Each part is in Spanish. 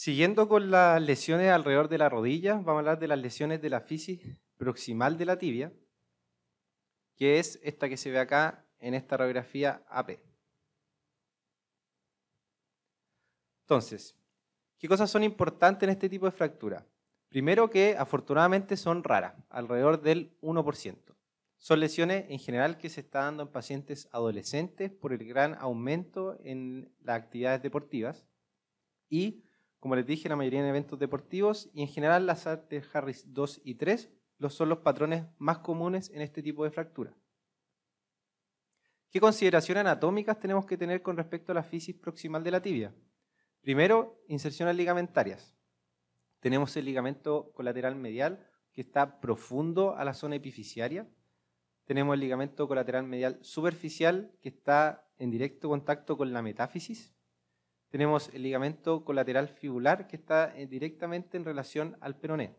Siguiendo con las lesiones alrededor de la rodilla, vamos a hablar de las lesiones de la fisis proximal de la tibia, que es esta que se ve acá en esta radiografía AP. Entonces, ¿qué cosas son importantes en este tipo de fractura? Primero que afortunadamente son raras, alrededor del 1%. Son lesiones en general que se está dando en pacientes adolescentes por el gran aumento en las actividades deportivas y como les dije, la mayoría en eventos deportivos y en general las artes Harris 2 y 3 los son los patrones más comunes en este tipo de fractura. ¿Qué consideraciones anatómicas tenemos que tener con respecto a la fisis proximal de la tibia? Primero, inserciones ligamentarias. Tenemos el ligamento colateral medial que está profundo a la zona epificiaria. Tenemos el ligamento colateral medial superficial que está en directo contacto con la metáfisis tenemos el ligamento colateral fibular que está eh, directamente en relación al peroné.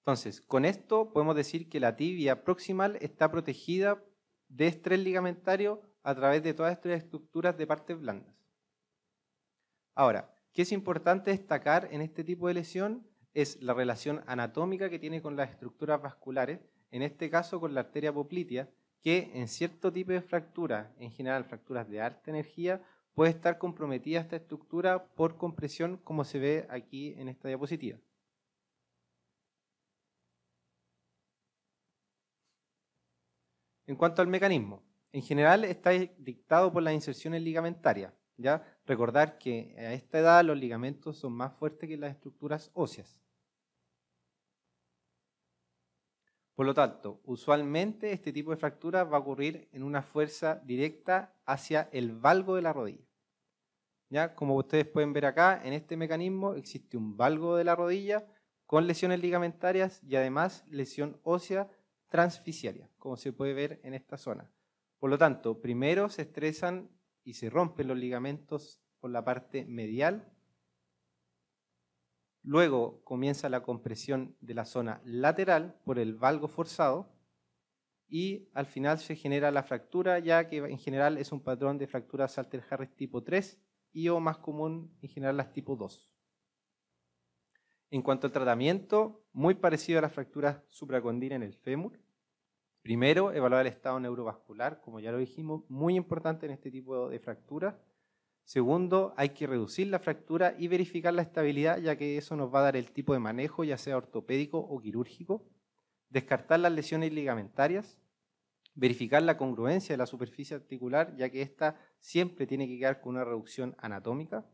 Entonces, con esto podemos decir que la tibia proximal está protegida de estrés ligamentario a través de todas estas estructuras de partes blandas. Ahora, ¿qué es importante destacar en este tipo de lesión? Es la relación anatómica que tiene con las estructuras vasculares, en este caso con la arteria poplitea, que en cierto tipo de fracturas, en general fracturas de alta energía, puede estar comprometida esta estructura por compresión como se ve aquí en esta diapositiva. En cuanto al mecanismo, en general está dictado por las inserciones ligamentarias. ¿ya? Recordar que a esta edad los ligamentos son más fuertes que las estructuras óseas. Por lo tanto, usualmente este tipo de fractura va a ocurrir en una fuerza directa hacia el valgo de la rodilla. ¿Ya? Como ustedes pueden ver acá, en este mecanismo existe un valgo de la rodilla con lesiones ligamentarias y además lesión ósea transficiaria, como se puede ver en esta zona. Por lo tanto, primero se estresan y se rompen los ligamentos por la parte medial Luego comienza la compresión de la zona lateral por el valgo forzado y al final se genera la fractura, ya que en general es un patrón de fracturas Salter-Harris tipo 3 y o más común en general las tipo 2. En cuanto al tratamiento, muy parecido a las fracturas supracondina en el fémur. Primero, evaluar el estado neurovascular, como ya lo dijimos, muy importante en este tipo de fracturas Segundo, hay que reducir la fractura y verificar la estabilidad, ya que eso nos va a dar el tipo de manejo, ya sea ortopédico o quirúrgico. Descartar las lesiones ligamentarias. Verificar la congruencia de la superficie articular, ya que ésta siempre tiene que quedar con una reducción anatómica.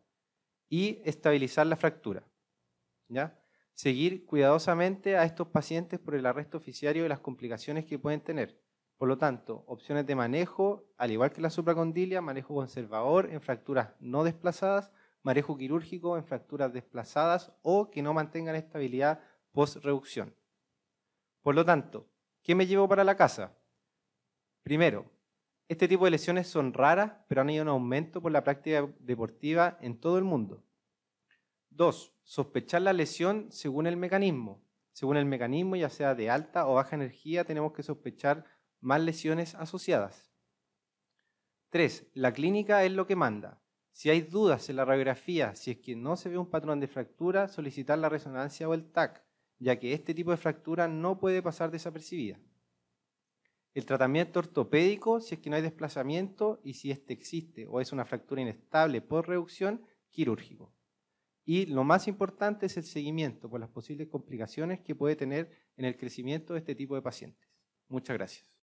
Y estabilizar la fractura. ¿Ya? Seguir cuidadosamente a estos pacientes por el arresto oficiario y las complicaciones que pueden tener por lo tanto, opciones de manejo, al igual que la supracondilia, manejo conservador en fracturas no desplazadas, manejo quirúrgico en fracturas desplazadas o que no mantengan estabilidad post-reducción. Por lo tanto, ¿qué me llevo para la casa? Primero, este tipo de lesiones son raras, pero han ido en aumento por la práctica deportiva en todo el mundo. Dos, sospechar la lesión según el mecanismo. Según el mecanismo, ya sea de alta o baja energía, tenemos que sospechar más lesiones asociadas. Tres, La clínica es lo que manda. Si hay dudas en la radiografía, si es que no se ve un patrón de fractura, solicitar la resonancia o el TAC, ya que este tipo de fractura no puede pasar desapercibida. El tratamiento ortopédico, si es que no hay desplazamiento y si este existe o es una fractura inestable por reducción, quirúrgico. Y lo más importante es el seguimiento por las posibles complicaciones que puede tener en el crecimiento de este tipo de pacientes. Muchas gracias.